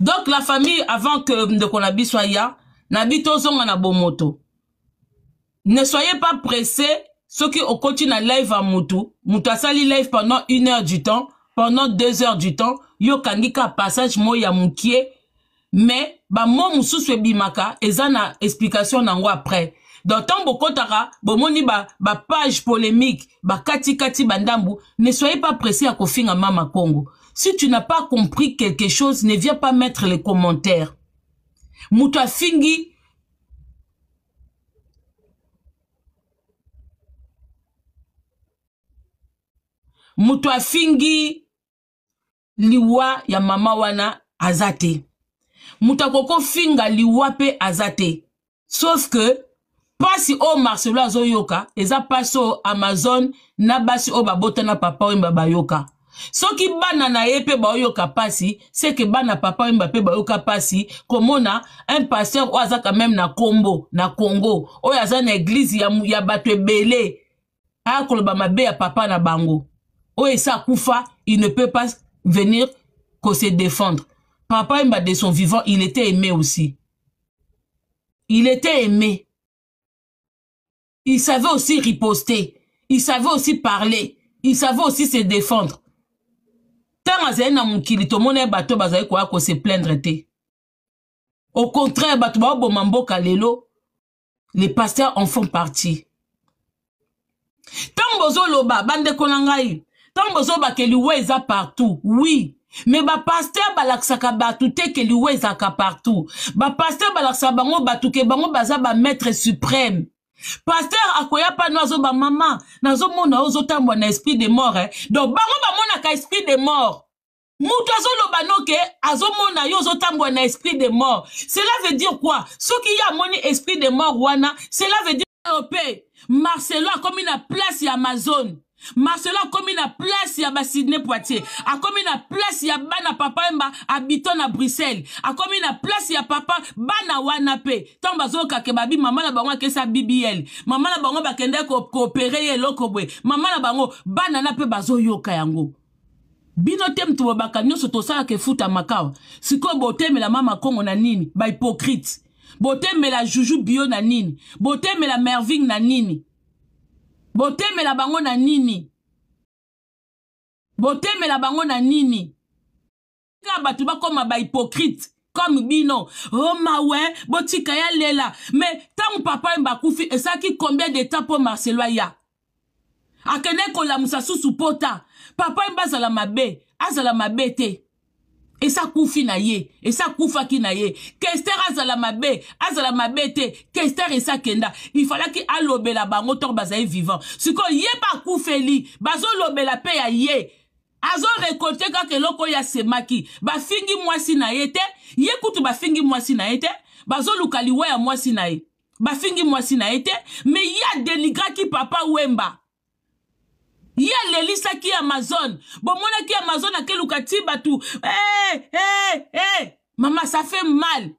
donc la famille avant que ndeko na biso aya nabi tozonga na bomoto ne soyez pas pressé soki okoti na live ya motu motu asali live pendant une heure du temps pendant deux heures du temps yo okangi ka passage moi ya mokie mais bamo mosusu ebimaka eza na explication na yango après donc ntango bokɔtaka bomoni bapage ba polémique bakatikati bandambu ne soyez pas pressé ya kofingama makongo Si tu n'as pas compris quelque chose, ne viens pas mettre les commentaires. fingi. Mouta fingi liwa ya mama wana azate. te koko finga liwa pe azate. sauf que si o marcelo Et ça passe au amazon na basi babotana papa mbaba Yoka qui bana na ba yo bayoka c'est que bana papa oyemba ba comme on komona un pasteur qui quand même na kongo na congo l'église, aza na église, ya, ya belé, a akoloba mabe ya papa na bango Oye esa il ne peut pas venir se défendre papa mba de son vivant il était aimé aussi il était aimé il savait aussi riposter il savait aussi parler il savait aussi se défendre ntango azali na mokili tomona ye bato bazali koya kose plaindre te au contraire bato baoboma mboka lelo les pasteurs en font partie ntango bozoloba bandeko na ngai ntango bozobake liwa eza partout oui me bapaster balakisaka bato te ke liwa ezalaka partout bapaster balakisaka bango bato ke bango baza bamaître suprême Pasteur, akoya mpano azoba mama nazomona tam na esprit de mort donc donc bango ka esprit de mort l'obano ke noke azomona yo tambo na esprit de mort cela veut dire quoi y a moni esprit de mort wana cela veut dire o marcelo akomi na place y Amazon. marcelo akomi na place ya basydney poitier akomi na place ya bana papa yemba abito na bruxelles akomi na place ya papa bana wana mpe ntango bazokake babi mama na bango akesa bbl mama na bango bakende koopere ye eloko boye mama na bango bana na mpe bazoyoka yango bino te mutu bobaka nyonso tosalaka efutamaka awa sikoyo botemela mama kongo na nini bahypokrite botemela juju bio na nini botemela merving na nini botemela bango na nini botemela bango na nini tika bato bakoma bahypocrite comme bino o oh, mawe botika ya lela me ntango papa yemba akufi esalaki combien de temps mpo marcelo aya akende kolamusa susu pota papa yemba azala mabe azala mabe te esa kufi na ye esa kufaki na ye kester azala mabe azala mabe te kester esakenda ifalaki alobela bango toko bazali vivant sikoyo ye bakufeli bazolobela mpe ya ye azorekolte kaka eloko oyo asemaki bafingi mwasi na ye te ye kutu bafingi mwasi na ye te bazoluka liwa ya mwasi na ye bafingi mwasi na ye te me ye adeligraki papa wemba ye alelisaki amazon bomonaki amazon akeluka ti bato hey, eh, eh, hey, eh. hey. mama ça fait mal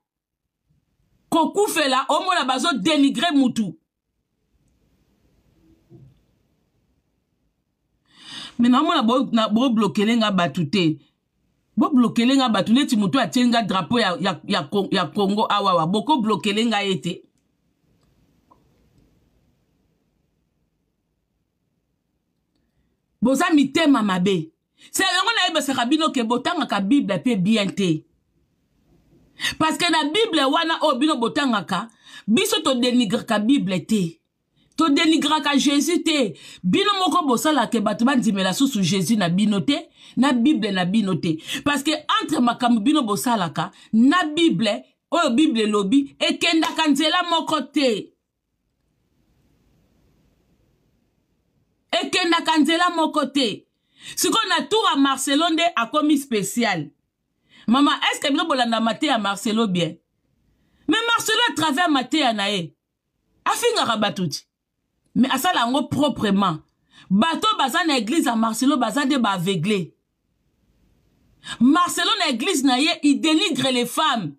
kokufela omona bazodénigre mutu me naomona boblokele nga bato te boblokele nga bato neti motu atie nga drapeau ya, ya, ya, ya congo awawa bokoblokele nga ye te boza mitema mabe se yango nayebisaka bino ke botangaka bible mpe bien te parceke na bible wana oyo bino botangaka biso todenigraka bible te todenigraka jésus te bino moko bosalaka bato bandimela susu jésus na bino te na bible na bino te parceke entre makambo bino bosalaka na bible oyo bible elobi ekendaka nzela moko te ekendaka nzela moko te sikoyo na tour ya marcelo nde akomi spécial mama eske bino bolanda mateya marcelo bien me marcelo atravers mateya na ye afingaka bato ti me asala yango proprement bato baza na eglize ya marcelo baza nde baaveugle marcelo na eglize na ye idenigre les femmes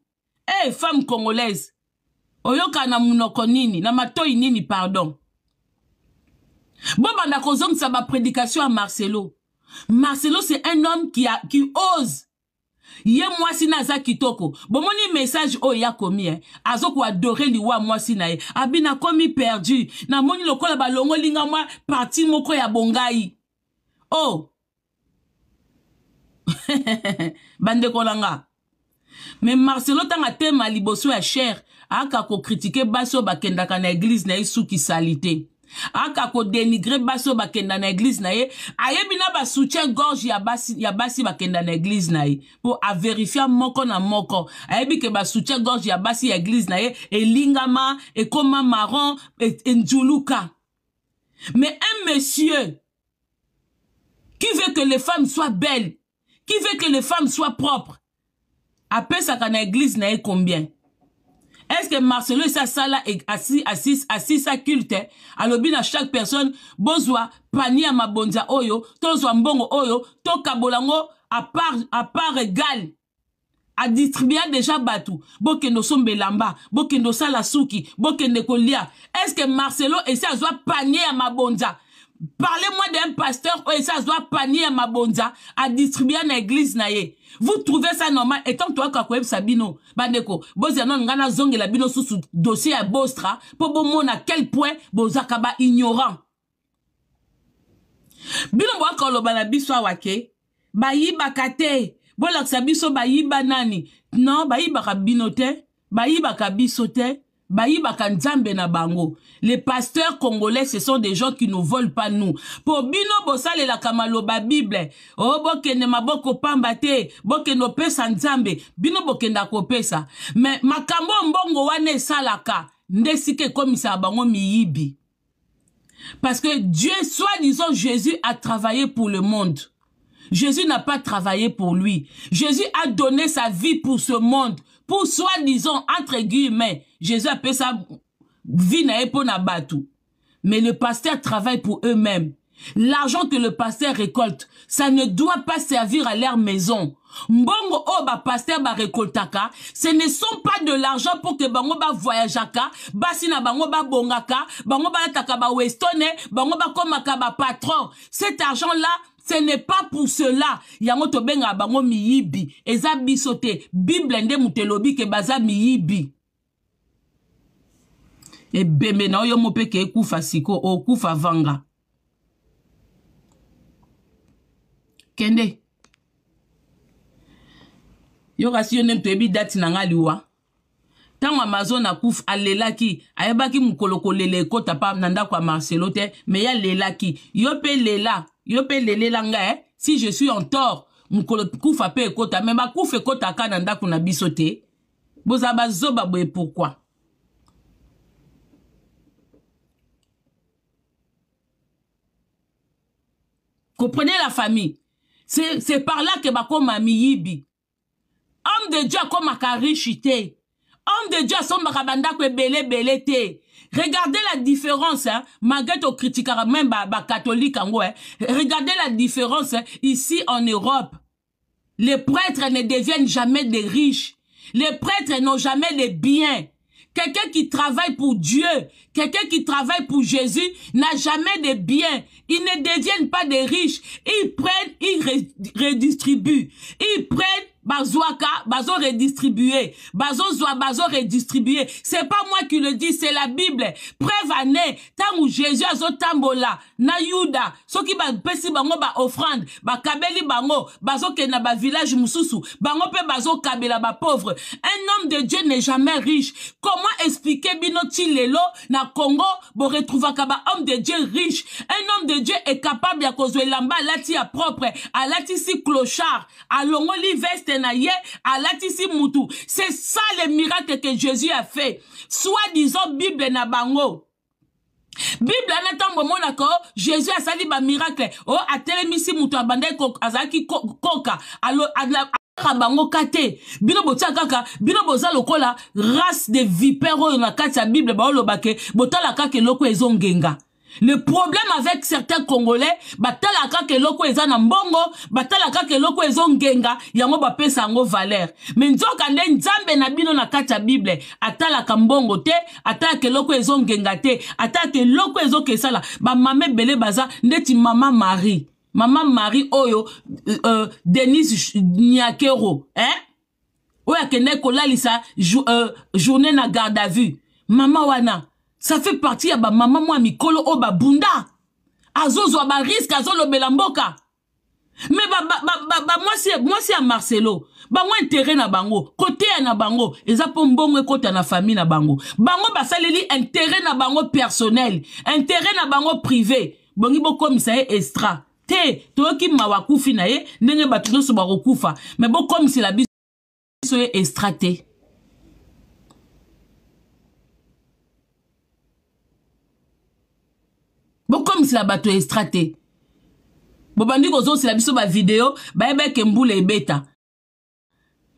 e eh, hey, femme congolaise oyoka na munoko nini na matoi nini pardon bobanda kozongisa baprédication ya marcelo marcelo c'est un homme qui, a, qui ose ye mwasi na aza kitoko bomoni message oyo ya komi e eh. azokoadore liwa mwasi na ye abi nakomi perdu namoni lokola balongolinga mwa parti moko ya bongai o oh. bandeko nanga me marcelo ntango atema liboso ya shere aka kokritike basi oyo bakendaka na eglize na ye sukisali te A kodenigre basi basso bakenda na eglize na ye ayebi na soutien gorge ya basi, ya basi bakenda na eglize na ye a vérifier moko na moko ayebi ke soutien gorge ya basi ya et na ye koma maron, marron njuluka. mais un monsieur qui veut que les femmes soient belles qui veut que les femmes soient propres à na église na ye combien est-ce que Marcelo esasala assi sa culte alobi na chaque personne bozwa pani ya mabonza oyo tozwa mbongo oyo tokabola yango à part égale adistribua déjà bato bokende osomba elamba bokende osala suki bokende kolia est ce que marcelo esi azwa panier ya mabonza Parlez-moi d'un pasteur et ça doit panier à mabonza à distribuer à l'église naie. Vous trouvez ça normal et tant toi kakoyeb sabino bandeko bozana ngana la bino sous dossier à bostra pour bon à quel point boza kaba ignorant. Bino bwa koloba na biso awake bakate. te sabiso ba bayiba nani non bayibaka binote te bayibaka biso te bayibaka nzambe na bango les pasteurs congolais ce sont des gens qui ne volent pas nous pour bino la kamaloba bible o oh, ne maboko pamba te no pesa nzambe bino bokenda kopesa ma makambo mbongo wane salaka nde komisa bango miyibi parce que dieu soi-disant jésus a travaillé pour le monde jésus n'a pas travaillé pour lui jésus a donné sa vie pour ce monde pour soi-disant, entre guillemets, Jésus a sa ça vina na batu. Mais le pasteur travaille pour eux-mêmes. L'argent que le pasteur récolte, ça ne doit pas servir à leur maison. Mbongo oba pasteur ba récoltaka, ce ne sont pas de l'argent pour que bango ba voyageaka, basina bango ba bongaka, bango ba taka ba westone, bango ba komaka ba patron. Cet argent-là, ce n'est pas pour cela yango tobengaka bango miyibi eza biso te bible nde moto elobi ke baza miyibi ebembe na oyo mo mpe ke ekufa siko okufa vanga kende yoka si yo ndenge toyebi dati na nga liwa ntango amazon akufi alelaki ayebaki mokolo kolela ekota pa na ndako ya marcelo te me ye alelaki yo mpe lela yo mpe elelela eh? si je suis en tort mokolo kufa mpe ekota me kota ekotaka na ndako na biso bazoba boye pourquoi? comprenez la famille c'est c'est par là que ke bakóma miyibi homme de dieu akómaka riche te homme de dieu asombaka belé belé te Regardez la différence, hein. malgré critique, même bah, catholique, en hein. regardez la différence hein, ici en Europe. Les prêtres ne deviennent jamais des riches. Les prêtres n'ont jamais de biens. Quelqu'un qui travaille pour Dieu, quelqu'un qui travaille pour Jésus n'a jamais de biens. Ils ne deviennent pas des riches. Ils prennent, ils redistribuent. Ils prennent, bazouaka, bazo redistribuer, bazo zwa, bazo redistribuer. C'est pas moi qui le dis, c'est la Bible. Preuve année, tant où Jésus zo tambola, na yuda, so ki ba pesi bango ba offrande, ba kabeli bango, bazo ke na ba village mususu, bango pe bazo kabela ba pauvre. Un homme de Dieu n'est jamais riche. Comment expliquer Bino lelo, na Congo, bo ka ba homme de Dieu riche. Un homme de Dieu est capable ya de lamba, lati a propre, lati si clochard, à li veste na ye alatisi mutu c'est ça le miracle que jésus a fait soit disant bible na bango bible wana ntango omonaka o jésus asali bamiracle o atelemisi moto abandai azaki koka a bango ka kate. bino botia kaka bino boza lokola race de vipère oyo na Bible ya bible ke botala kaka loko ezongenga le problème avec certains congolais batalaka ke eloko eza na mbongo batalaka ke eloko ezongenga yango bapesa yango valeur me nzoka nde nzambe na bino na kati ya bible atalaka mbongo te atalaka eloko ezongenga te atalaka eloko ezokesala bamama ebele baza ndeti mama marie mama marie oyo euh, euh denise nyakero eh? oyo akende kolalisa ju, euh, journée na garde à vue mama wana ça fait partie ya bamama mwa mikolo oyo babunda azozwa bariske azolobela mboka me bamwasi ba, ba, ba, ya marcelo bango intere na bango koteya na bango eza mpo mbongo ekɔta na famille na bango bango basaleli intere na bango personnel intere na bango privé bongi bokomisa ye extra te toyoki mawa kufi na ye ndenge bato nyonso bakokufa me bokomisela biso ye extra te ozongisela bato estra te bobandi kozongisela biso bavideo bayeba eke mbula ebeta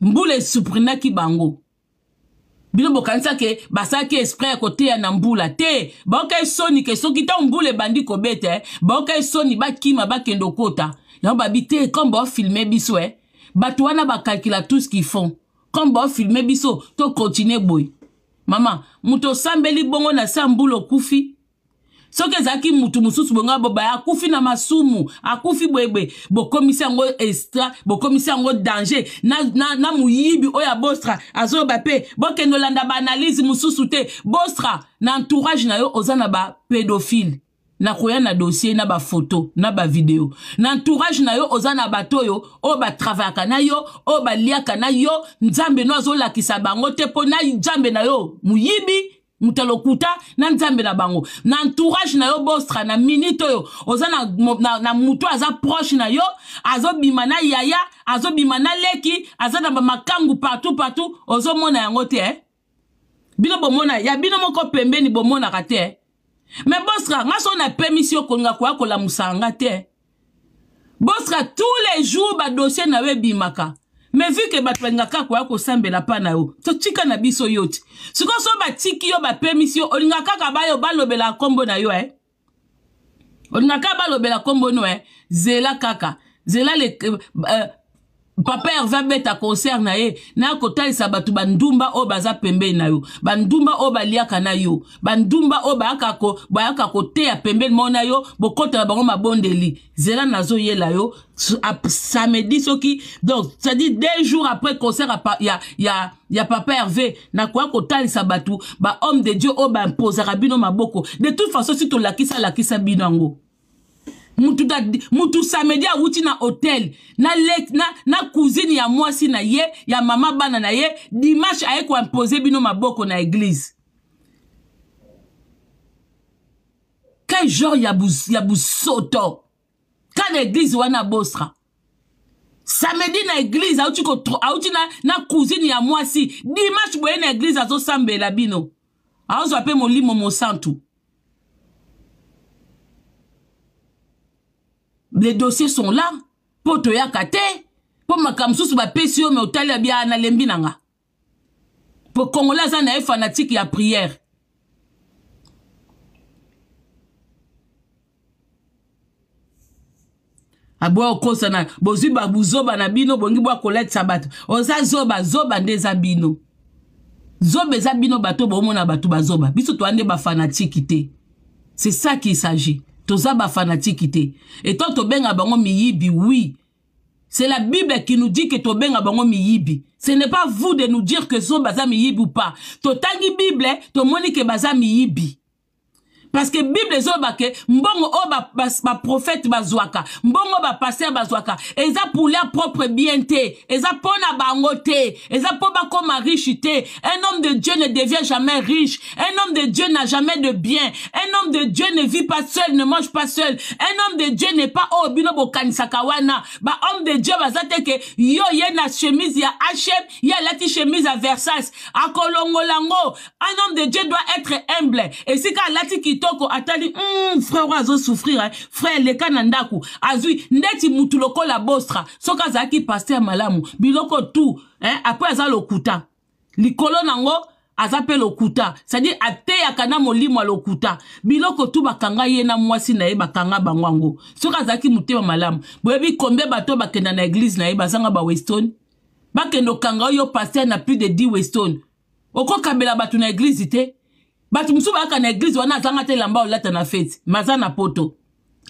mbula esuprinaki bango bino bokanisaki e, basalaki esprit ya koteya na mbula te baoka esoni ke soki ntango mbula ebandi kobeta eh? baoka esoni bakima bakende okota yango babi te comme baofilme biso eh? bato wana bakalkila tout ce qu'ils font comme baofilme biso tokontinue boye mama moto osambeli bongo na se ya mbula okufi soki ezalaki mutu mosusu bongo bobaye akufi na masumu akufi boyeboye bokomisi yango extra bokomisi yango danger na, na, na moyibi oyo abostra azoyoba mpe bokende olanda baanalyse mosusu te bostra na entourage na yo oza na bapédophile nakoya na dossier na bafoto na bavideo na entourage na yo oza na bato oyo oyo batravayaka na yo oyo baliaka na yo nzambe no azolakisa bango te mpo na nzambe na yo moyibi moto alokuta na nzambe na bango na entourage na yo bosra na minute oyo oza na, na, na moto aza proche na yo azobima na yaya azobima na leki aza na bamakangu partout partout ozomona yango te eh. bino bomona ya bino moko pembeni bomonaka te eh. me bosra nga so na permission okolinga koya kolamusanga te eh. bosra tous les jours badossier na yo ebimaka me vu ke bato balingaka koya kosambela mpa na yo totika na biso yo te sikoyo so batiki yo bapemisi yo olinga kaka bayo balobela nkombo na yo e eh? olinga kaka balobela nkombo no e zela kaka zela le, uh, papa herve abeta concert na ye na kotalisa bato bandumba oyo baza pembeni na yo bandumba oyo baliaka na yo bandumba oyo bayaka ko, bayaka koteya pembeni moko na yo bokotela bango mabondeli nzela nazoyela yo samedi soki donc c'est-à-dire deux jours après concert ya, ya, ya papa herve nakoya kotalisa bato bahomme de dieu oyo baimpozaka bino maboko de toute façon si tolakisa alakisa bino yango mutu, da, mutu samedi awuti na hotel na, le, na, na cousine ya mwasi na ye ya mama bana na ye dimanche aye koimpose bino maboko na eglize quel genre ya, bus, ya busoto ka na eglize wana abosra samedi na eglize auti, kotro, auti na, na cousine ya mwasi dimanche boye na eglize azosambela bino azwa mpe molimo mosantu les dossiers sont là pour toyaka te mpo makambo ba bapesi yo me otalela bia na nga mpo kongola aza na prière. fanatike a priere aboya okosana bozwi buzoba na bino bongi bwa kolatisa sabat. oza zoba zoba nde eza bino zoba eza bino bato bazoba biso to ba bafanatiki te c'est ça qui s'agit toza Et te etant tobenga bango miyibi oui c'est la bible qui nous dit que tobenga bango miyibi ce n'est pas vous de nous dire que zo baza miyibi ou pas totangi bible tomoni ke baza miyibi parce que bible ba ke mbongo oyo prophète bazwaka mbongo ba zoaka bazwaka eza pour leur propre bien te eza mpo na bango te eza ba comme riche té un homme de dieu ne devient jamais riche un homme de dieu n'a jamais de bien un homme de dieu ne vit pas seul ne mange pas seul un homme de dieu n'est pas oyo oh, bino bokanisaka wana homme de dieu baza te ke yo ye na chemise ya hm la alati chemise à versace Kolongo Lango un homme de dieu doit être humble et si esika alati kitoko atali mm, frère oyo azosouffrire eh. frère leka na ndako azwi ndeti mutu lokola bostra soki azalaki paster malamu biloko tu eh, apres aza lokuta likolo nango aza mpe lokuta cestadire ateyaka na molimo ya lokuta biloko tu bakanga ye na mwasi na ye bakanga bango yango soki azalaki motema malamu boyebi kombe bato bakenda na eglize na ye bazanga baweston bakende okanga oyo paster na plus de 10 weston okokabela bato na eglize te bato mosusu bayaka na eglize wana azanga te elamba olata na feti me aza na poto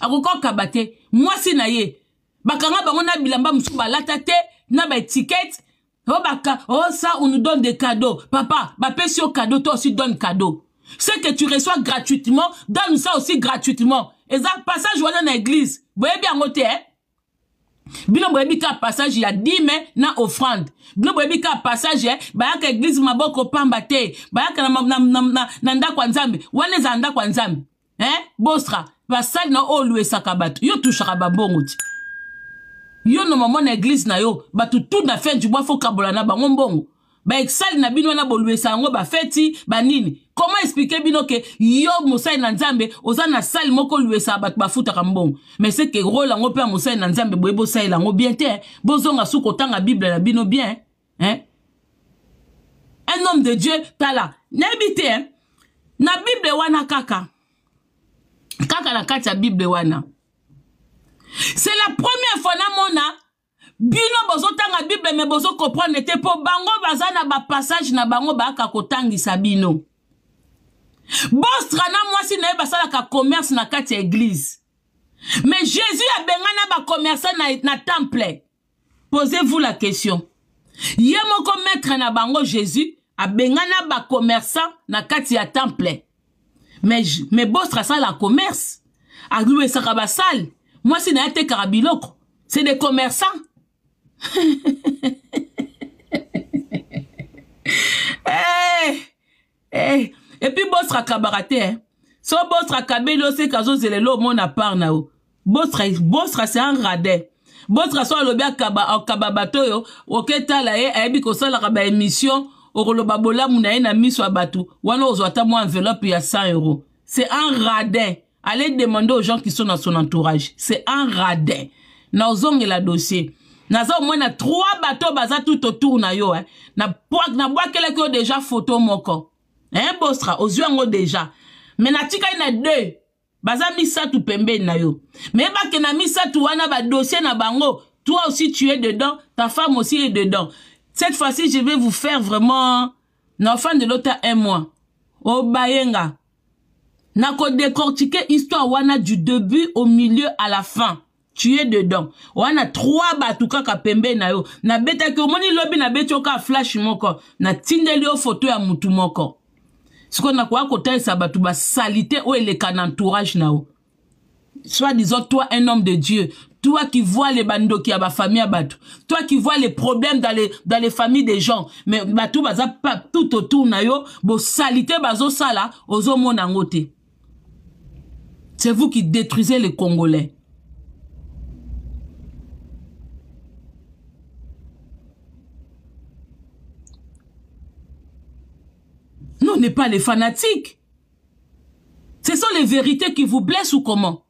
akoki okaba te mwasi na ye bakanga bango na bilamba mosusu balata te na baetikete o baka o ça on nous donne des cadeaux papa bapesi yo cadeau toi aussi donne cadeau ce que tu reçois gratuitement donne ça aussi gratuitement eza passage wana na église boyebi yango te eh? biloko boyebi kaka passage ya dime na offrande biloko boyebi kaka passage eh, bayaka eglize maboko pamba te bayaka na, na, na, na, na ndako ya nzambe wana ezala ndako ya nzambe eh? bosra basali na oyo olwesaka bato yo tushaka babongo ti yo na mama na eglize na yo bato tout na fin du mois fo kabola na bango mbongo baesali na bino wana bolwesa yango bafeti banini koma explike bino ke yo mosali na nzambe oza na sali moko lwesa bato bafutaka mbongo me seke role yango mpe ya mosali na nzambe boye bosalela yango bien te bozonga su kotanga bible na bino bien hein? un homme de dieu tala nayebi te hein? na bible wana kaka kaka na kati ya bible wana c'est la première fois namona bino tanga bible me bozokomprendre te po bango baza na passage na bango ba kotangisa bino bostra na mwasi na ye ka commerce na kati ya Jésus a jésus abengana commerçant na, na temple posez-vous la question ye moko maître na bango jésus abengana commerçant na kati ya temple mais mais bostra la commerce A alwesaka basale mwasi na été atekaka biloko c'est des commerçants hey! hey! epuis eh, eh, bosrakabaka te so bosrakabeli oseka azozela elo omona part na yo oh. bosra, bosra se un radin bosra so alobi akaba, akaba oh, bato oyo oketala ye eh, ayebi kosalaka baémission okoloba bolamu na ye na miso ya bato wana ozwa ata mwa enveloppe ya 100 euro c'est un radin allez demander aux gens qui sont dans son entourage c'est un radin na ozongela dossier nazomona trois bato baza tout autour na yo eh. nabwakelaki yo deja foto moko eh, bosra ozwi yango deja me natikali na deux baza misato pembeni na yo me bakenda misato wana badossier na bango toi aussi tu es dedans ta femme aussi est dedans cette fois-ci je vais vous faire vraiment na fin de l'autre un mois obayenga oh, nakodécortiquer histoire wana du début au milieu à la fin tu es dedans a trois batouka kaka na yo ke moni lobi na flash kaka flashe moko tinde yo photo ya motu moko sikoyo nakoya sa Batuba salite ou eleka can entourage na yo soit disant toi un homme de dieu toi qui vois les qui a ma famille à toi qui vois les problèmes dans les, dans les familles des gens, mais batou baza tout autour na yo, bo salité bazo sala, ozo monangote. C'est vous qui détruisez les Congolais. On n'est pas les fanatiques. Ce sont les vérités qui vous blessent ou comment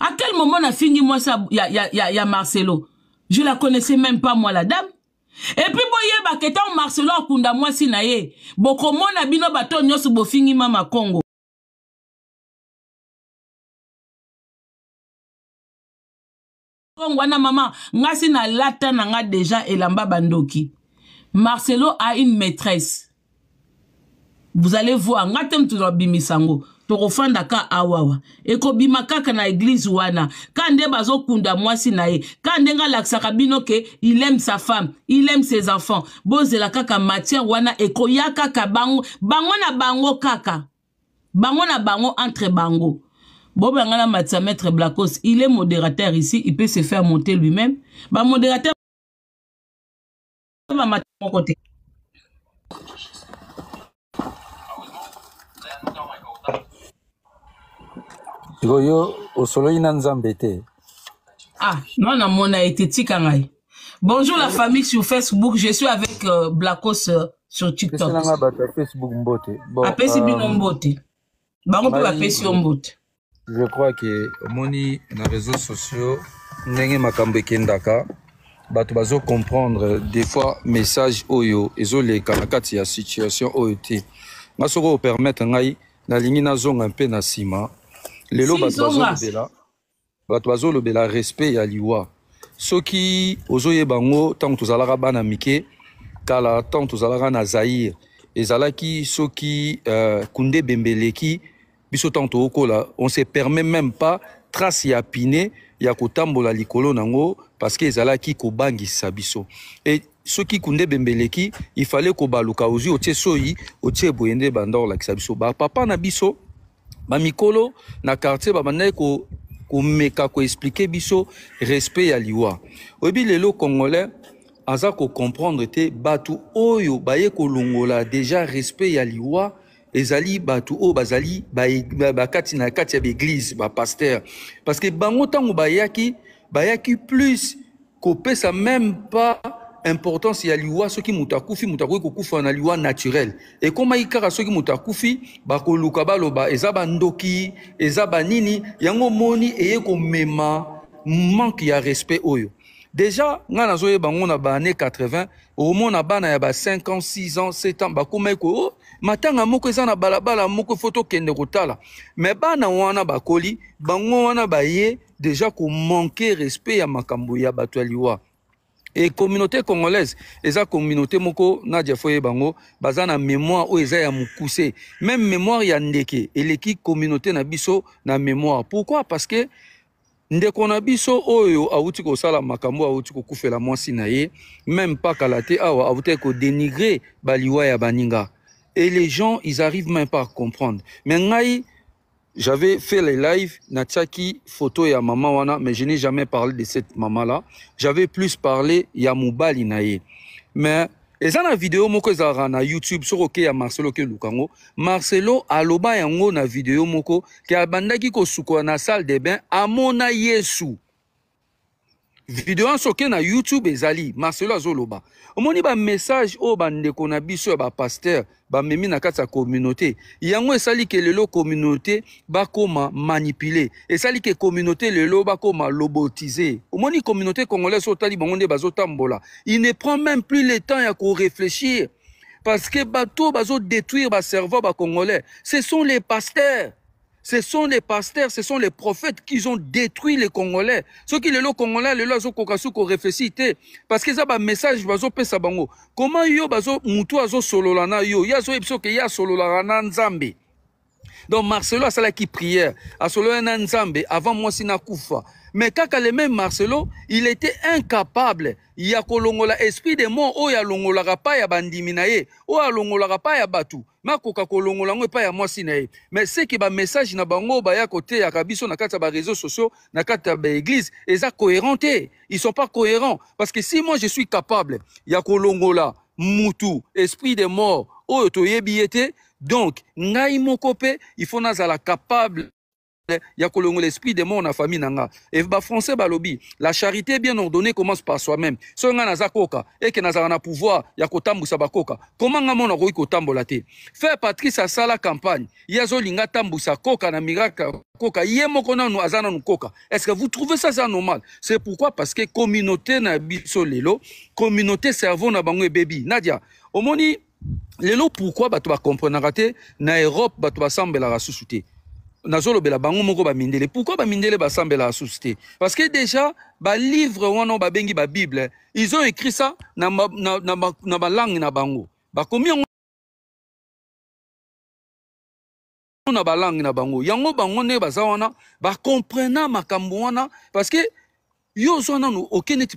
À quel moment on a fini moi ça y a, y, y a Marcelo Je la connaissais même pas moi la dame. Et puis boye baketan Marcelo akunda moi si na ye. Bokomona bino bato nyos bofini mama Congo. Congo wana mama ngasi na lata na nga déjà elamba bandoki. Marcelo a une maîtresse. vous allez voir nga te mutu nabimisa yango tokofanda ka awawa ekobima kaka na eglize wana ka nde bazokunda mwasi na ye ka ndenge alakisaka bino ke il aime sa femme il aime ses enfants bozela kaka matière wana ekoya kaka bango bango na bango kaka bango na bango entre bango bobanga na matia maître blacos il est modérateur ici il peut se faire monter lui-même bamodérateur bamata moko te oyo osololi na nzambe te ah non, mona ete tika bonjour la famille sur facebook je suis avec euh, blacos euh, sur tiktoknanga bato ya facebook mbote bon, apesi euh, bino mbote bango mpe bapesi euh, mbote je crois que moni na réseau sociaux ndenge makambo ekendaka bato comprendre des fois message oyo ezoleka na kanakati la situation oyo te nga soko opermettre ngai un peu mpe na cima lelo bato bela respect ya liwa soki ozoye bango tant tozalaka bana mike kala tant tozalaka na zaire ezalaki soki euh, kunde bembeleki eleki biso ntango on se permet même pas trace ya pine ya kotambola likolo nango parce que ezalaki sabiso. biso et soki kunde ebembe il fallait kobaluka ozi otie soi otie boye bandor la sabiso. ba papa na biso mikolo na quartier babandaki ko ko expliquer biso respect ya liwa obi lelo congolais aza comprendre te batu oyo baye l'ongola déjà respect ya liwa ezali bato o bazali e, ba kati na kati ya ba pasteur. parce que bango ntango bayaki bayaki plus kopesa même pas importance ya liwa soki moto akufi moto akoki kokufa na liwa naturel ekomaki kaka soki moto akufi bakoluka baloba eza bandoki eza banini yango moni eye komema manke ya respect oyo déjà ngai nazoyeba ngo na baannée 80 omona bana ya ba 5 ans 6 ans 7 ans bakomaki ko oh, matanga moko eza na balabala moko fo tokende kotala me bana wana bakoli bango wana baye déjà komanke respect ya makambo ya bato ya liwa e communauté congolaise eza communauté moko nadia fo oyeba yango baza na mémoire oyo eza ya mokuse même mémoire ya ndeke eleki communauté na biso na mémoire pourquoi parce que ndeko na biso oyo awuti kosala makambo awuti kokufela mwasi na ye même pakala te awa awutaki kodenigre baliwa ya baninga et les gens ils arrivent même pas à comprendre mais ngai J'avais fait les lives, Natchaki, photo ya maman wana, mais je n'ai jamais parlé de cette maman-là. J'avais plus parlé ya Mubali naye. Mais, et a la vidéo, moko zara na YouTube, sur ok ya Marcelo ke Lukango. Marcelo, aloba yango na vidéo moko, ki abandaki ko suko na salle de bain, amona yesu. Vidéo en soke na YouTube ezali, Marcelo zoloba. Omoni ba message un bandeko na biso ba pasteur, bamemi na kati ya communauté yango esali ke lelo communauté bakoma manipuler esali ke communauté lelo bakoma lobotise omoni communauté congolaise oyo otali bango nde bazotambola il ne prend même plus le temps ya réfléchir parce que bato cerveau ba congolais ce sont les pasteurs ce sont les pasteurs, ce sont les prophètes qui ont détruit les Congolais. Ceux qui les Congolais, les lois ont parce qu'ils ont un message, Baso bango. Comment yo bazo mutu azo sololana yo, yazo ipso ke ya sololana zambi. Donc Marcelo a cela qui prière, a un message. avant moi kufa mais quand le même Marcelo il était incapable Il a kolongola esprit de mort oyo oh, alongolaka pa ya bandimi na ye il alongolaka pa ya bato me akoka kolongola yango pa ya mwasi na ye mais ba message na bango baya ya kabiso na kataba ya bareseau sociaux na kati ya baeglise eza cohérent ils sont pas cohérents parce que si moi je suis capable ya kolongola mutu esprit de mort o oh, toyebi ye donc naimo kopé il faut la capable eh, Yakolongo l'esprit kolongola esprit de mon famille nanga. nga e français balobi la charité bien ordonnée commence par soi-même so nga naza koka eke nazala na pouvoir ya kotambusa bakoka comment nga mo nakoki kotambola te fait patrice sala campagne yazo linga tambusa koka na miracle koka Yemo moko nu azana nanu koka est ce que vous trouvez ça ça normal c'est pourquoi parce que communauté na biso lelo communauté cerveau na bango bébé nadia omoni lelo pourquoi bato bakomprenaka te na europe bato semble la te bela bango moko ba mindele ba basambela asusu te parce que déjà ba wana ba bible ils ont écrit ça na na na bango bakomi on na langue na bango yango bango nde baza wana bacomprena makambo wana parce que yo ozwa nanu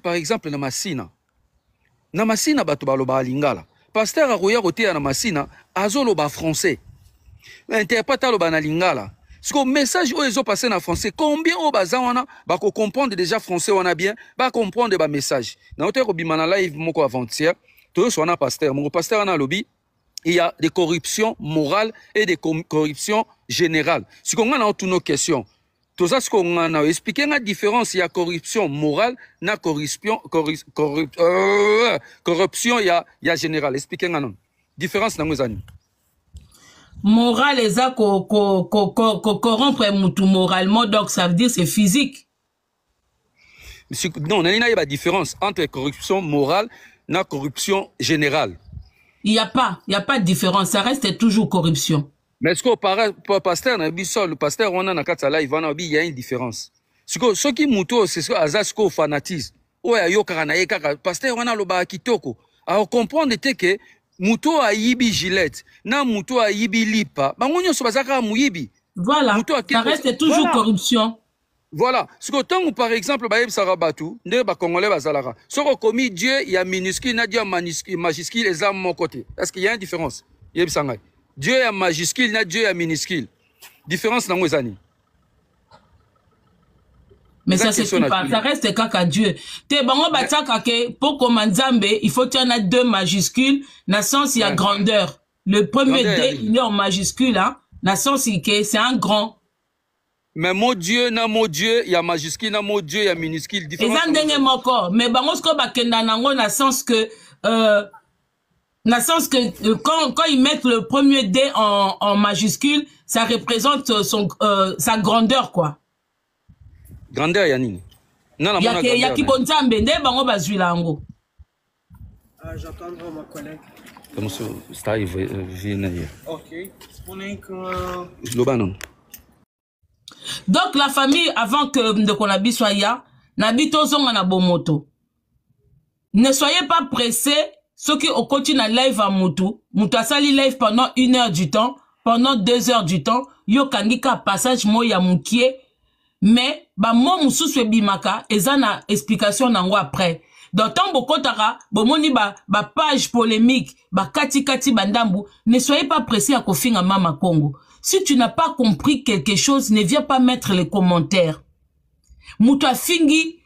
par exemple na masina na masina bato ba alingala pasteur akoya koteya na masina ba français ba na lingala le message ont passé en français combien au a, on va comprendre déjà français on a bien on va lobby, le message. live moko avantire a pasteur. Mon pasteur lobby, il y a des corruptions morales et des corruptions générales Si ngai nos questions, question ça ce qu'on a expliquer la différence a corruption morale na corruption, euh, corruption, corruption y a générale expliquez ngai différence nango moral eza kocorrompre mutu moralement donc ça veut dire c'est physique Non, n'y non pas de différence entre corruption morale et corruption générale il n'y a pas il y a pas de différence ça reste toujours corruption mais ce pasteur na pour le pasteur, pasteur a na il ya live il y a une différence ce qui mutu c'est ce aza fanatise fanatisme oyo ayokaka eh, yeka pasteur on a le alobaka kitoko comprendre comprendre que a yibi Gillette na a yibi Lipa mouto nyonso baza voilà ça reste toujours voilà. corruption voilà tant que par exemple ne ba ndenge bazalara. bazalaka soki okomi dieu ya minuscule na dieu minuscule, majuscule Est-ce qu'il y a une différence Yeb sangai. dieu ya majuscule na dieu ya minuscule différence dans eza mais ça c'est pas ça reste qu'à dieu te bango batiaka que pour commander, il faut en ait deux majuscules na sens il y a grandeur le premier d il est en majuscule hein, na sens que c'est un grand mais mon dieu non mot dieu il y a majuscule non mot dieu il minuscule a minuscule moko mais bango sikoyo bakenda nango na sens que euh, dans le sens que euh, quand, quand ils mettent le premier D en, en majuscule, ça représente euh, son, euh, sa grandeur, quoi. grandeur ya nini ya kibonzambe nde bango bazwila yango ah, euh, euh, loba nano donc la famille avant que ndeko na biso aya na bi tozonga na bomoto ne soyez pas pressé soki okoti na live ya motu moto asali live pendant une heure du temps pendant deux heures du temps yo okangi ka passage moi ya mokie Mais ba mosusu ebimaka ezana na explication na après. après tant beaucoup tara, bomoni bah, ba ba, ba kati kati bandambu ne soyez pas pressé à kofinga mama Kongo. si tu n'as pas compris quelque chose ne viens pas mettre les commentaires muta fingi,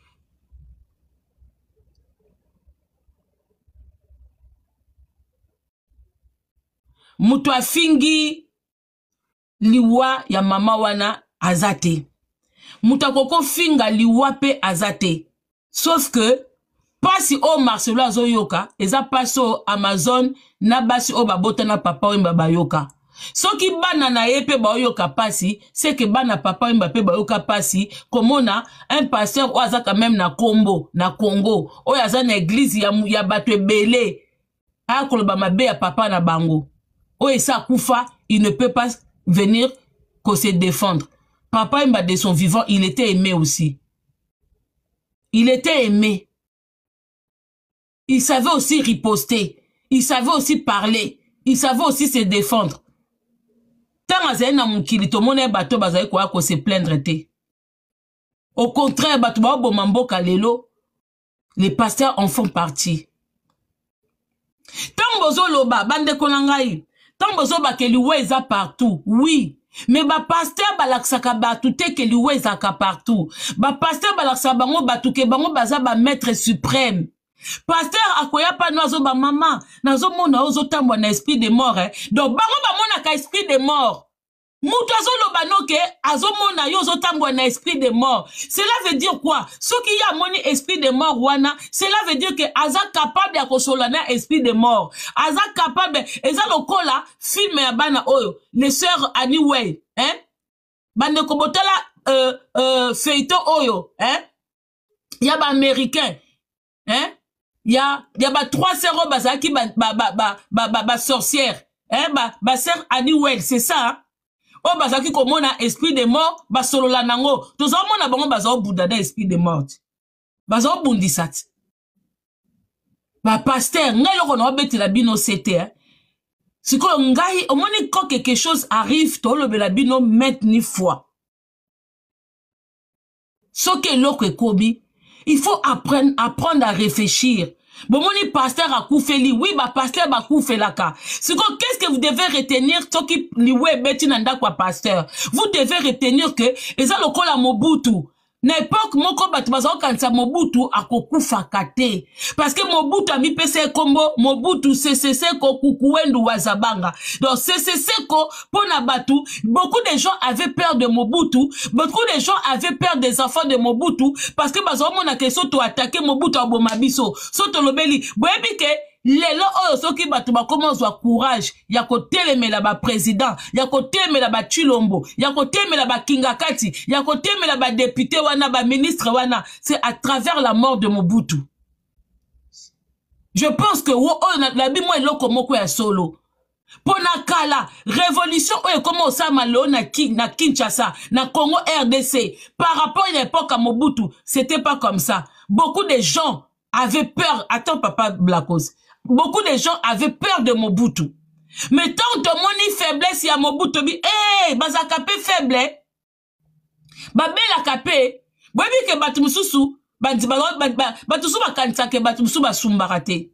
muta fingi, liwa ya mama wana azate. moto akokofinga liwa mpe aza te sauf ke pasi oyo marcelo azoyoka eza pasi oyo amazon na basi oyo babotana papa oyemba bayoka soki bana na ye mpe baoyoka pasi seke bana papa oyemba mpe bayoka pasi komona un paster oyo aza quand même na kombo na congo oyo aza na eglize ya, ya bato ebele akoloba mabe ya papa na bango oyo esa akufa il ne peut pas venir ko se défendre Papa Emba de son vivant, il était aimé aussi. Il était aimé. Il savait aussi riposter. Il savait aussi parler. Il savait aussi se défendre. Tant que na a tomona bato bazali koya se plaindre Au contraire, bah, les pasteurs en font partie. Tant bozoloba Bande na ngai, tant bozobakeli we partout. Oui, me bapaster balakisaka bato te ke liwa ezalaka partout bapaster balakisaka bango bato ke bango baza bamaître suprême paster akoya mpano azoba mama nazomona oyo ozotambola na esprit de mort eh. donc bango bamonaka esprit de mort moto azoloba noke azomona yo ozotambola na esprit de mort cela veut dire quoi soki ye amoni esprit de mort wana cela veut dire ke aza capable ya kosolola na esprit de mort aza capable eza lokola filme ya bana oyo le sœur aniway hein? bandeko botala euh, euh, feito oyo hein? ya baaméricain hein? ya, ya batroi sœur oyo bazalaki basorcière ba, ba, ba, ba, ba, ba, ba, ba, ba, ba, sœur aniwell c'est ça hein? oyo bazalaki komona esprit de mort basolola nango tozomona bango bazobunda na esprit de mort bazobundisa ti bapaster ngai eloko na obetela bino se te sikoyo ngai omoni ko quelque chose arrive tolobela bino mainteni fois soki eloko ekomi il faut apprendre, apprendre à réfléchir pasteur pasteur akufeli oui pasteur bapaster c'est quoi qu'est ce que vous devez retenir soki liwa li na kwa pasteur. pasteur vous devez retenir que eza mobutu na epoke moko bato kansa mobutu akokufaka parce que mobutu se ekombo mobutu kuku kukuwendu wazabanga donc se ko, pona batu, beaucoup de gens avaient peur de mobutu beaucoup de gens avaient peur des enfants de mobutu parceke que soto attaque mobutu abo mabiso. so lobeli. boyebi ke lelo oyo soki bato commence ozwa courage ya côté bapresident ya kotelemela chilombo ya kotelemela kinga kati ya ba député wana ministre, wana c'est à travers la mort de mobutu je pense que wo la nabi mwa ya solo Ponakala kala révolution oyo ekoma osalama malo na, na kinshasa na congo rdc par rapport à l'époque à mobutu c'était pas comme ça beaucoup de gens avaient peur attends papa Blacose beaucoup de gens avaient peur de Mobutu. Mais tant mon faiblesse à Mobutu dit, eh, hey, bazaka pe faible. babelaka mpe que ke bato mosusu bato mosusu bakanisaka bato mosusu basumbaka te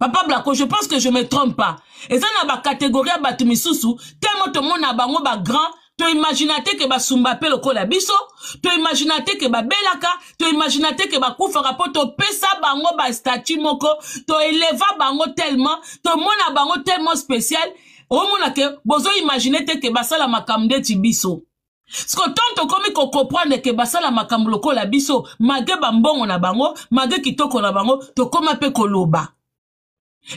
papa blako je pense que je me trompe pas Et ça, na catégorie à batou misusu tellement tomona bango grand toimagina te ke basumba mpe lokola biso toimagina te ke babelaka toimagina te ke bakufaka mpo topesa bango bastatut moko toeleva bango tellement tomona bango tellement spécial omona ke bozoimagine te ke basala makambo ndeti biso siko ntango tokómi kocomprendre ke basala makambo lokola biso mage bambongo na bango mage kitoko na bango tokóma mpe koloba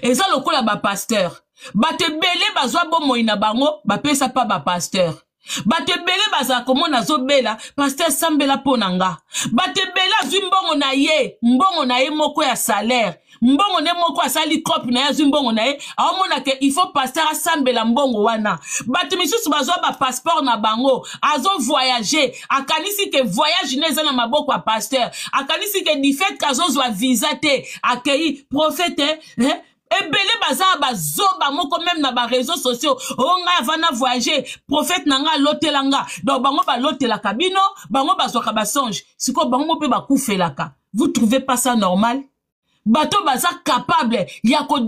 eza lokola bapaster bato ebele bazwa bomoi na bango bapesa mpa bapaster bato ebele bazala komona azobela paster sambela mpo na nga bato ebele azwi mbongo na ye mbongo na ye moko ya salaire mbongo ne moko asali cope na ye azwi mbongo na ye aomona ke ifaut paster asambela mbongo wana bato misusu bazwa bapasseport na bango azovoyage akanisi ke voyage ne eza na maboko ya paster akanisi ke difete ke azozwa visa te akei profete eh? et ebele baza bazoba moko même na réseaux sociaux on oh, ngai avana voyager prophète na ngai nga donc bango balotelaka bino bango ba songe siko bango la ka vous trouvez pas ça normal bato bazar capable a quoi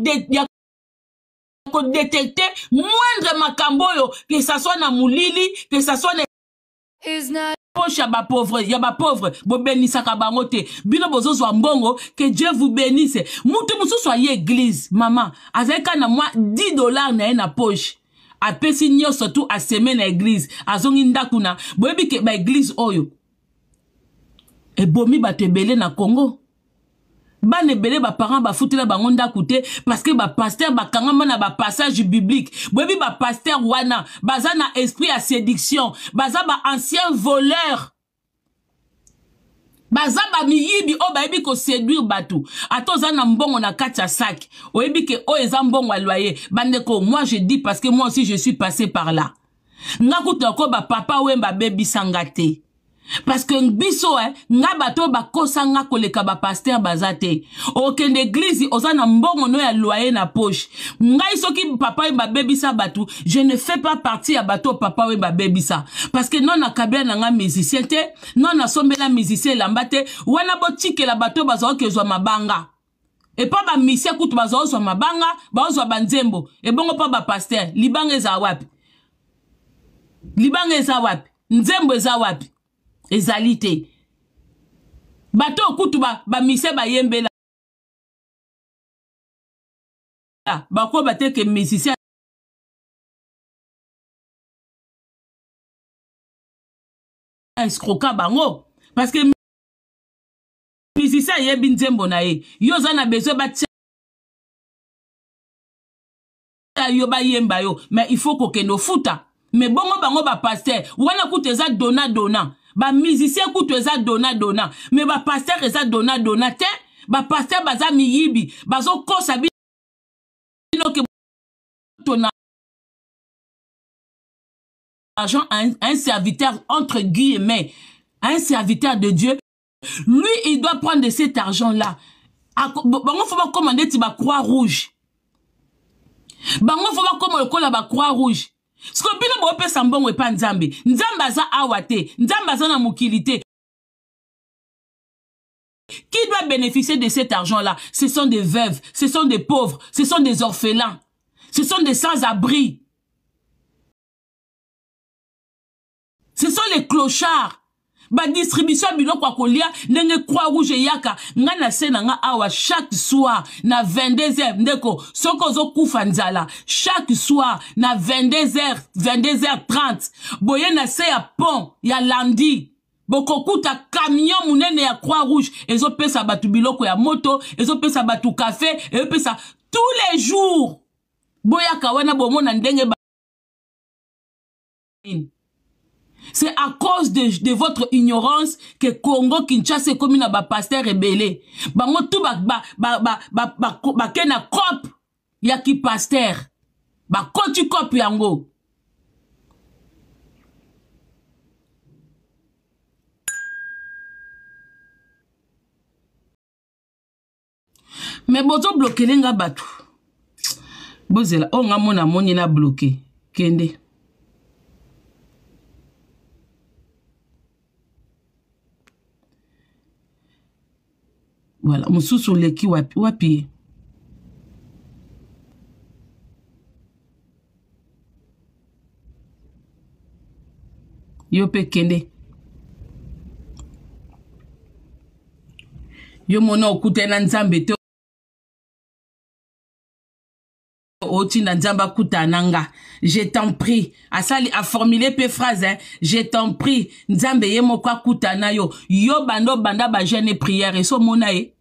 détecter moindre makambo que ça soit na mulili que ça soit na poche ya bapauvre ya bapauvre bobenisaka bango te bino bozozwa mbongo ke dieu vous bénisse mutu mosusu aye eglize mama azali kaka na mwa 10 dollar na ye na poche apesi nyonso tu aseme na eglize azongi ndakuna boyebi ke baeglize oyo ebomi bato ebele na congo bana ebele ba bafutela bango ndako te parce que pasteur ba kangama na passage biblique ba pasteur wana baza na esprit à séduction baza ancien voleur baza bamiyibi o bayebi ko séduire ata tout na mbongo na katia sac sak oyebi ke o eza mbongo ya loyer ko moi je dis parce que moi aussi je suis passé par là nga ba papa bapapa wemba baby sangaté parce que biso eh, nga bato bakosanga koleka bapaster baza te okende eglize oza na mbongono ya loyer na poche ngai soki papa oyo babebisa bato je ne fais pas partie ya bato papa oyo babebisa parce que no nakabela na nga musicien te no nasombela musicien elamba te wana botikela bato bazalaki kozwa mabanga epa bamisie kutu bazakozwa mabanga bakozwa banzembo ebongo mpo bapaster libanga eza wapi libanga eza wapi nzembo eza wapi ezali te bato okutu bamise ba bayembela ah, bakoyeba ba te ke musicien ah, escroka bango parce que musicien ayebi nzembo na ye yo oza na besoin batia ah, yo bayemba yo mais il faut kokende ofuta mais bongo bango bapaster wana kuta eza dona dona bamusicien kutu eza dona dona ba bapaster eza dona dona te bapaster baza miyibi bazokosa binoke no argent à un, un serviteur entre guillemets un serviteur de Dieu lui il doit prendre de cet argent là bango faut pas commander ti ba croix rouge bango faut pas commander kola ba croix rouge qui doit bénéficier de cet argent-là Ce sont des veuves, ce sont des pauvres, ce sont des orphelins, ce sont des sans-abri. Ce sont les clochards, badistribution ya biloko ya kolia ndenge croix rouge eyaka ngai na se na nga awa chaque soir na 22h ndeko soki ozokufa nzala chaque soir na 22h 22h30 boye na se ya pont ya landi bokokuta camion monene ya croix rouge ezopesa bato biloko ya moto ezopesa bato kafe ezopesa tous les jours boyaka wana bomona ndenge ba... c'est à cause de, de votre ignorance que congo kinshasa ekomi na bapaster ebele bango tu bake na cope ya kipaster bakoti cope yango me bozoblokele nga bato bozela oyo oh, nga mona moni na bloke kende voilà mosusu oleki wapi, wapi ye yo mpe kende yo mona okutai na nzambe te otinda nzambe akuta na nga je t'en prie asali aformule mpe phrase eh? je t'en prie nzambe ye moko akuta na yo yo banda obanda bajeune priere esomona ye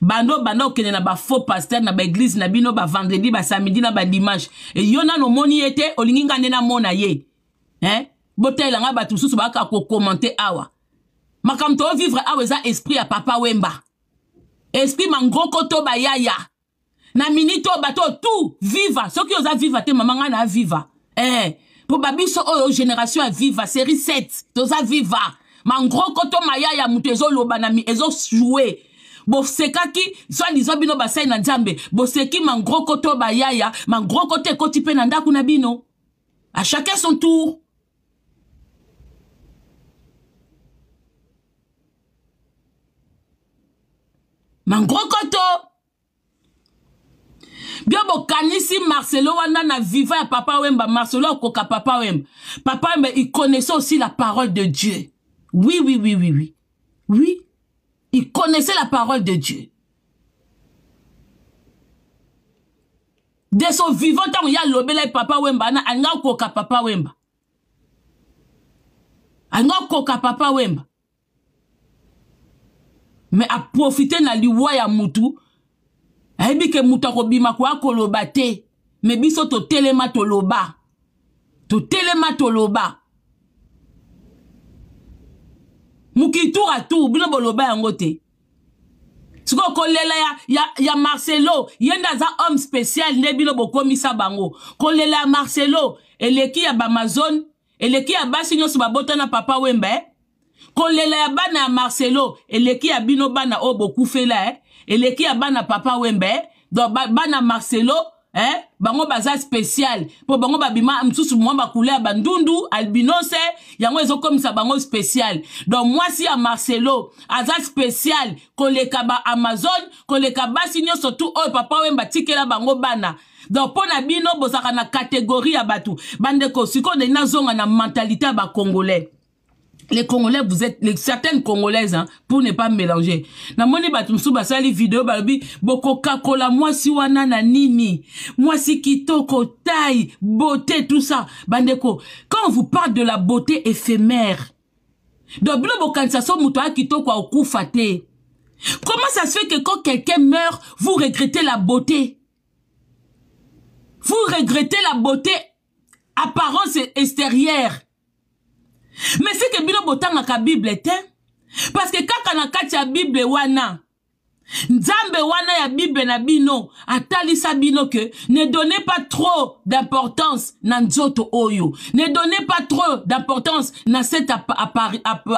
bando banda okende na bafaux paster na baeglize na bino bavendredi basamedi na badimanche yo nano omoni ye te olingi nga nde namona ye eh? botalela ngai bato mosusu baka kokomante awa makambo toovivre awa eza esprit ya papa wemba esprit mangoko to bayaya na minite oyo bato tu viva soki oza viva te mama ngai na aviva eh. mpo babiso oyo génération ya viva série 7 toza viva mangoko to mayaya moto ezoloba na ezojouer Bosseki, swanizwa bino basai na nzambe boseki mangro to bayaya mangro kote ekoti mpe na bino a chacun son tour bien bon bio kanisi marcelo wana na viva ya papa wemba marcelo koka papa wemba papa wemba il connaissait aussi la parole de dieu oui oui oui oui oui oui Il connaissait la parole de Dieu. De son vivant, tant qu'il y a l'obélé papa Wemba, na anga koka papa Wemba. Anga koka papa Wemba. Mais a profité na liwa ya mutu. Ayebi ke mutu akobima kwa koloba te. Mais biso to telema to loba. To telema to loba. mokili tour a tour bino boloba yango te sikoyo kolela ya, ya, ya marcelo ye nde aza homme spécial nde bino bokomisa bango kolela ya marcelo eleki ya bamazone eleki ya basi nyonso babotana papa wemba eh? kolela ya bana ya marcelo eleki ya bino bana oyo bokufela eh? eleki ya bana papa wemba eh? donc bana marcelo eh? bango baza spécial mpo bango babima mosusu mwa bakule ya bandundu albinose yango ezokomisa bango spécial donc mwasi ya marcelo aza spécial koleka baamazon koleka basi nyonso tu oyo papa wemba atikela bango bana donc mpo na bino bozalaka na kategorie ya bato bandeko sikoyo ndeni nazonga na mentalité ya bacongolais les congolais vous êtes les, certaines congolaises hein, pour ne pas mélanger Batumsuba bato mosusu basali video balobi moi mwasi wana na nini si kitoko taille beauté tout ça bandeko quand on vous parle de la beauté éphémère donc bokan, bokanisa so moto aya kitoko akokufa faté, comment ça se fait que quand quelqu'un meurt vous regrettez la beauté vous regrettez la beauté apparence extérieure mais me que bino ka bible te parce que kaka na katia bible wana nzambe wana ya bible na bino sa bino ke ne donnez pas trop d'importance na nzoto oyo ne donnez pas trop d'importance na cette ap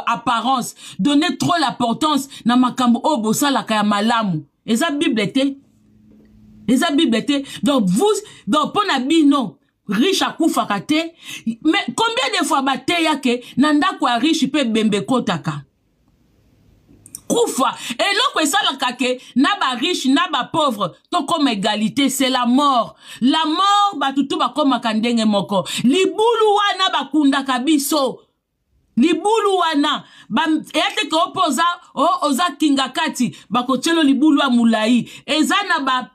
apparence donnez trop l'importance na makambo sa la kaya malamu eza bible te Esa bible te donc vous donc mpo na bino riche akufaka te Mais combien de fois te yake nanda quoi, riche pe bembe ekotaka kufa sala kake, naba riche naba pauvre ton comme égalité c'est la mort la mort bato tu bakomaka kandenge moko libulu wana kunda kabiso libulu wana eya teke opoza oza kinga kati bakotyela libulu ya molai eza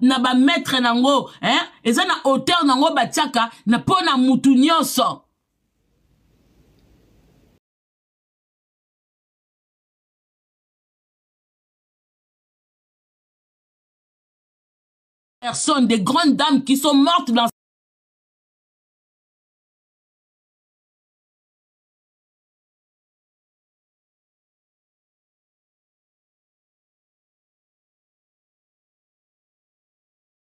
na bametre na yango eh? eza na hoteur na yango batiaka mpo na mutu nyonso personnes, des grandes dames qui sont mortes dans